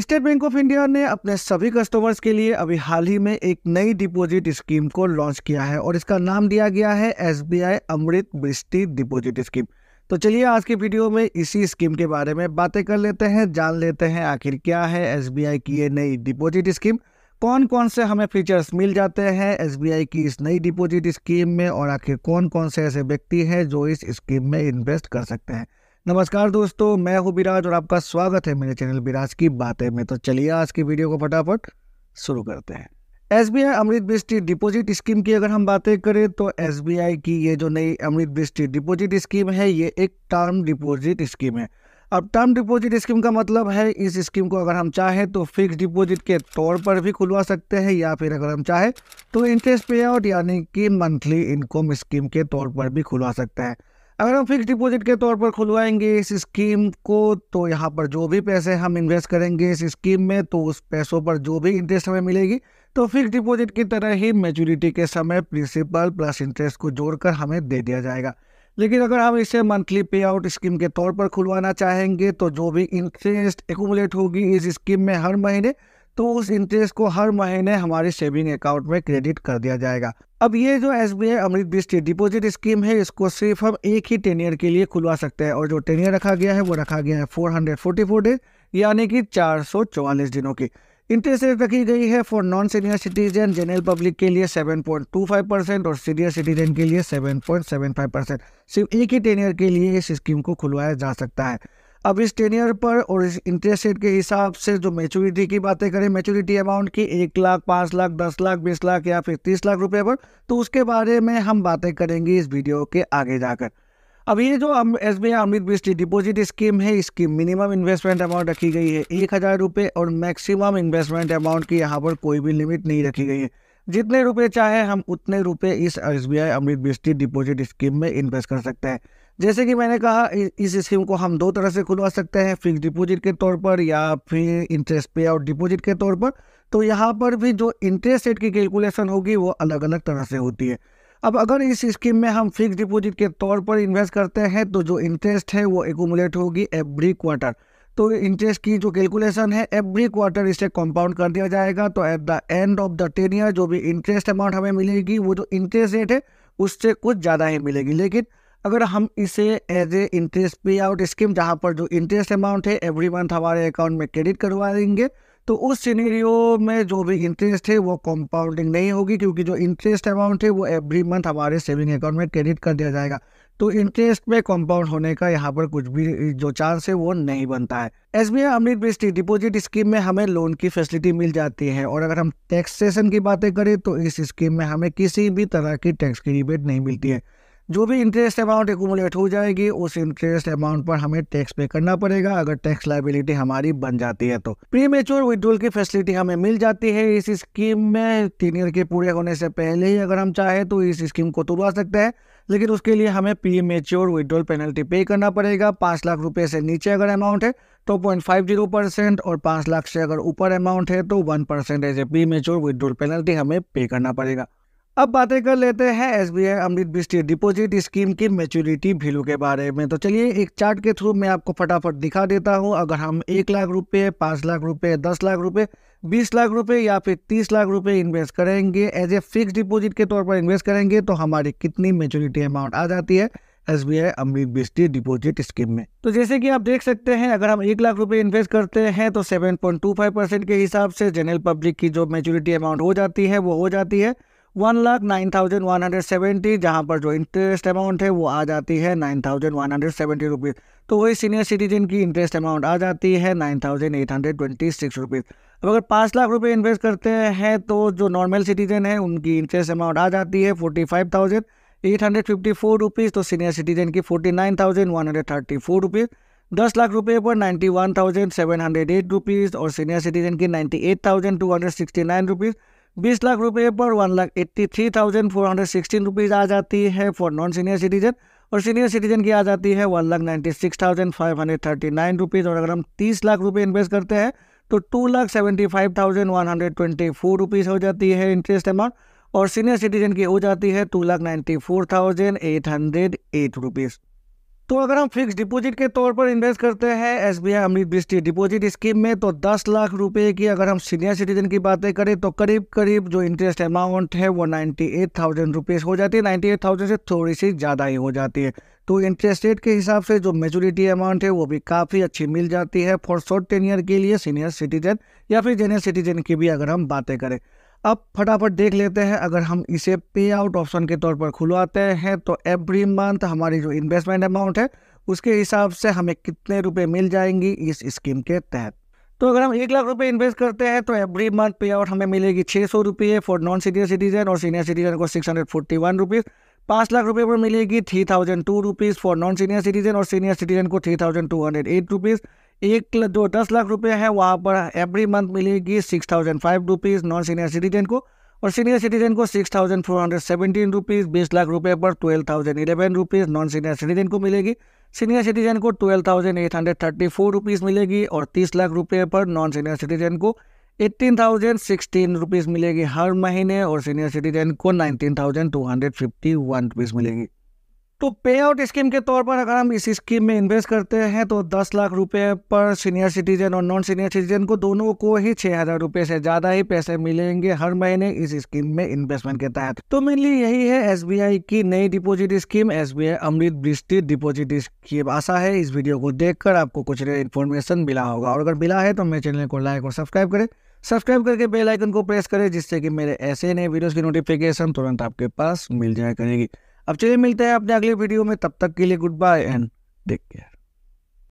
state bank of India ने अपने सभी कस्टमर्स के लिए अभी हाल ही में एक नई डिपॉजिट स्कीम को लॉन्च किया है और इसका नाम दिया गया है S Amrit Vrishti deposit scheme तो चलिए आज के वीडियो में इसी स्कीम के बारे में बातें कर लेते हैं जान लेते हैं आखिर क्या है एस की ये नई डिपॉजिट स्कीम कौन कौन से हमें फीचर्स मिल जाते हैं एस की इस नई डिपॉजिट स्कीम में और आखिर कौन कौन से ऐसे व्यक्ति हैं जो इस स्कीम में इन्वेस्ट कर सकते हैं नमस्कार दोस्तों मैं हूं बिराज और आपका स्वागत है मेरे चैनल बिराज की बातें में तो चलिए आज की वीडियो को फटाफट शुरू करते हैं S B I Amrit Vrishti deposit scheme की अगर हम बातें करें तो एस बी आई की ये जो नई अमृत बृष्टि डिपॉजिट स्कीम है ये एक टर्म डिपॉजिट स्कीम है अब टर्म डिपॉजिट स्कीम का मतलब है इस स्कीम को अगर हम चाहें तो फिक्स डिपॉजिट के तौर पर भी खुलवा सकते हैं या फिर अगर हम चाहें तो इंटरेस्ट पे आउट यानी कि मंथली इनकम स्कीम के तौर पर भी खुलवा सकते हैं अगर हम फिक्स डिपॉजिट के तौर पर खुलवाएंगे इस स्कीम को तो यहाँ पर जो भी पैसे हम इन्वेस्ट करेंगे इस स्कीम में तो उस पैसों पर जो भी इंटरेस्ट हमें मिलेगी तो फिक्स डिपॉजिट की तरह ही मैच्योरिटी के समय प्रिंसिपल प्लस इंटरेस्ट को जोड़कर हमें दे दिया जाएगा लेकिन अगर हम इसे मंथली पे आउट स्कीम के तौर पर खुलवाना चाहेंगे तो जो भी इंटरेस्ट एकूमुलेट होगी इस स्कीम में हर महीने तो उस इंटरेस्ट को हर महीने हमारे सेविंग अकाउंट में क्रेडिट कर दिया जाएगा अब ये जो S B I Amrit Vrishti deposit scheme है इसको सिर्फ हम एक ही टेन ईयर के लिए खुलवा सकते हैं और जो टेन ईयर रखा गया है वो रखा गया है four hundred forty four days यानी कि चार सौ चौवालीस दिनों की इंटरेस्ट रेट रखी गई है for non senior citizen general public के लिए seven point two five percent और सीनियर सिटीजन के लिए seven seven point five percent सिर्फ एक ही टेन ईयर के लिए इस स्कीम को खुलवाया जा सकता है अब इस टेनियर पर और इस इंटरेस्ट रेट के हिसाब से जो मेचोरिटी की बातें करें मेचोरिटी अमाउंट की एक लाख पाँच लाख दस लाख बीस लाख या फिर तीस लाख रुपए पर तो उसके बारे में हम बातें करेंगे इस वीडियो के आगे जाकर अब ये जो S B I Amrit Vrishti deposit scheme है इसकी मिनिमम इन्वेस्टमेंट अमाउंट रखी गई है एक हज़ार रुपये और मैक्सिमम इन्वेस्टमेंट अमाउंट की यहाँ पर कोई भी लिमिट नहीं रखी गई है जितने रुपए चाहे हम उतने रुपए इस S B I Amrit Vrishti deposit scheme में इन्वेस्ट कर सकते हैं जैसे कि मैंने कहा इस स्कीम को हम दो तरह से खुलवा सकते हैं फिक्स डिपॉजिट के तौर पर या फिर इंटरेस्ट पे और डिपॉजिट के तौर पर तो यहाँ पर भी जो इंटरेस्ट रेट की कैलकुलेशन होगी वो अलग अलग तरह से होती है अब अगर इस स्कीम में हम फिक्स डिपॉजिट के तौर पर इन्वेस्ट करते हैं तो जो इंटरेस्ट है वो एकोमुलेट होगी एवरी क्वार्टर तो इंटरेस्ट की जो कैलकुलेशन है एवरी क्वार्टर इसे कंपाउंड कर दिया जाएगा तो at the end of the ten year जो भी इंटरेस्ट अमाउंट हमें मिलेगी वो जो इंटरेस्ट रेट है उससे कुछ ज़्यादा ही मिलेगी लेकिन अगर हम इसे as a interest pay out scheme जहाँ पर जो इंटरेस्ट अमाउंट है एवरी मंथ हमारे अकाउंट में क्रेडिट करवा देंगे तो उस सीनेरियो में जो भी इंटरेस्ट है वो कंपाउंडिंग नहीं होगी क्योंकि जो इंटरेस्ट अमाउंट है वो एवरी मंथ हमारे सेविंग अकाउंट में क्रेडिट कर दिया जाएगा तो इंटरेस्ट में कंपाउंड होने का यहाँ पर कुछ भी जो चांस है वो नहीं बनता है S B I Amrit Vrishti deposit scheme में हमें लोन की फैसिलिटी मिल जाती है और अगर हम टैक्सेशन की बातें करें तो इस स्कीम में हमें किसी भी तरह की टैक्स की रिबेट नहीं मिलती है जो भी इंटरेस्ट अमाउंट एकूमुलेट हो जाएगी उस इंटरेस्ट अमाउंट पर हमें टैक्स पे करना पड़ेगा अगर टैक्स लाइबिलिटी हमारी बन जाती है तो प्री मेच्योर विड्रोल की फैसिलिटी हमें मिल जाती है इस स्कीम में तीन ईयर के पूरे होने से पहले ही अगर हम चाहें तो इस स्कीम को तुड़वा सकते हैं लेकिन उसके लिए हमें प्री मेच्योर विड्रोल पेनल्टी पे करना पड़ेगा पाँच लाख रुपए से नीचे अगर अमाउंट है तो पॉइंट फाइव जीरो परसेंट और पाँच लाख से अगर ऊपर अमाउंट है तो one percent as a premature withdrawal penalty हमें पे करना पड़ेगा अब बातें कर लेते हैं S B I Amrit Vrishti deposit scheme की मेच्योरिटी वैल्यू के बारे में तो चलिए एक चार्ट के थ्रू मैं आपको फटाफट दिखा देता हूं अगर हम एक लाख रुपये पाँच लाख रुपये दस लाख रुपये बीस लाख रुपये या फिर तीस लाख रुपये इन्वेस्ट करेंगे एज ए फिक्स डिपोजिट के तौर पर इन्वेस्ट करेंगे तो हमारी कितनी मेच्योरिटी अमाउंट आ जाती है S B I Amrit Vrishti deposit scheme में तो जैसे कि आप देख सकते हैं अगर हम एक लाख रुपये इन्वेस्ट करते हैं तो seven point two five percent के हिसाब से जनरल पब्लिक की जो मेच्योरिटी अमाउंट हो जाती है वो हो जाती है one lakh nine thousand one hundred seventy जहाँ पर जो इंटरेस्ट अमाउंट है वो आ जाती है nine thousand one hundred seventy rupees तो वही सीनियर सिटीजन की इंटरेस्ट अमाउंट आ जाती है nine thousand eight hundred twenty six rupees अब अगर पाँच लाख रुपये इन्वेस्ट करते हैं तो जो नॉर्मल सिटीजन है उनकी इंटरेस्ट अमाउंट आ जाती है forty five thousand eight hundred fifty four rupees तो सीनियर सिटीजन की forty nine thousand one hundred thirty four rupees दस लाख रुपये पर ninety one thousand seven hundred eight rupees और सीनियर सिटीजन की ninety eight thousand two hundred sixty nine rupees बीस लाख रुपये पर one lakh eighty three thousand four hundred sixteen rupees आ जाती है फॉर नॉन सीनियर सिटीजन और सीनियर सिटीजन की आ जाती है one lakh ninety six thousand five hundred thirty nine rupees और अगर हम तीस लाख रुपये इन्वेस्ट करते हैं तो two lakh seventy five thousand one hundred twenty four rupees हो जाती है इंटरेस्ट अमाउंट और सीनियर सिटीजन की हो जाती है two lakh ninety four thousand eight hundred eight rupees तो अगर हम फिक्स डिपॉजिट के तौर पर इन्वेस्ट करते हैं एस बी आई अमृत दृष्टि डिपॉजिट स्कीम में तो 10 लाख रुपए की अगर हम सीनियर सिटीजन की बातें करें तो करीब करीब जो इंटरेस्ट अमाउंट है वो नाइन्टी एट थाउजेंड रुपीज़ हो जाती है नाइन्टी एट थाउजेंड से थोड़ी सी ज़्यादा ही हो जाती है तो इंटरेस्ट रेट के हिसाब से जो मेजोरिटी अमाउंट है वो भी काफ़ी अच्छी मिल जाती है फॉर शॉर्ट टेन ईयर के लिए सीनियर सिटीजन या फिर जेनियर सिटीजन की भी अगर हम बातें करें अब फटाफट देख लेते हैं अगर हम इसे पे आउट ऑप्शन के तौर पर खुलवाते हैं तो एवरी मंथ हमारी जो इन्वेस्टमेंट अमाउंट है उसके हिसाब से हमें कितने रुपए मिल जाएंगी इस स्कीम के तहत तो अगर हम एक लाख रुपए इन्वेस्ट करते हैं तो एवरी मंथ पे आउट हमें मिलेगी छः सौ रुपये फॉर नॉन सीनियर सिटीजन और सीनियर सिटीजन को six hundred forty one rupees पाँच लाख रुपये पर मिलेगी three thousand two rupees for non senior citizen और सीनियर सिटीजन को three thousand two hundred eight rupees एक जो दस लाख रुपए है वहाँ पर एवरी मंथ मिलेगी six thousand five rupees non senior citizen को और सीनियर सिटीजन को six thousand four hundred seventeen rupees बीस लाख रुपये पर twelve thousand eleven rupees non senior citizen को मिलेगी सीनियर सिटीजन को twelve thousand eight hundred thirty four rupees मिलेगी और तीस लाख रुपये पर नॉन सीनियर सिटीजन को एट्टीन थाउजेंड सिक्सटीन रुपीज़ मिलेगी हर महीने और सीनियर सिटीजन को nineteen thousand two hundred fifty one rupees मिलेगी तो पे आउट स्कीम के तौर पर अगर हम इस स्कीम में इन्वेस्ट करते हैं तो दस लाख रुपए पर सीनियर सिटीजन और नॉन सीनियर सिटीजन को दोनों को ही छः हज़ार रुपये से ज़्यादा ही पैसे मिलेंगे हर महीने इस स्कीम में इन्वेस्टमेंट के तहत तो मेनली यही है एस की नई deposit scheme S Amrit Vrishti deposit scheme आशा है इस वीडियो को देख आपको कुछ इन्फॉर्मेशन मिला होगा और अगर मिला है तो मेरे चैनल को लाइक और सब्सक्राइब करें सब्सक्राइब करके बेल आइकन को प्रेस करें जिससे कि मेरे ऐसे नए वीडियोस की नोटिफिकेशन तुरंत आपके पास मिल जाए करेगी अब चलिए मिलते हैं अपने अगले वीडियो में तब तक के लिए goodbye and take care